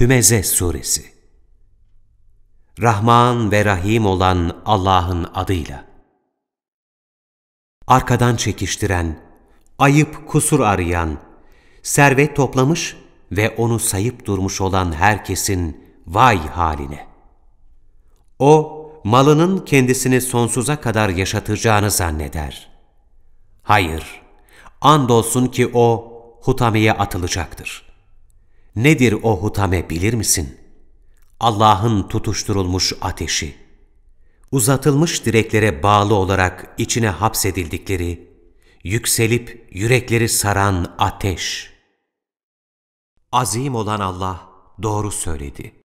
Hümeze Suresi Rahman ve Rahim olan Allah'ın adıyla Arkadan çekiştiren, ayıp kusur arayan, servet toplamış ve onu sayıp durmuş olan herkesin vay haline. O, malının kendisini sonsuza kadar yaşatacağını zanneder. Hayır, andolsun ki o, hutameye atılacaktır.'' Nedir o hutame bilir misin? Allah'ın tutuşturulmuş ateşi. Uzatılmış direklere bağlı olarak içine hapsedildikleri, yükselip yürekleri saran ateş. Azim olan Allah doğru söyledi.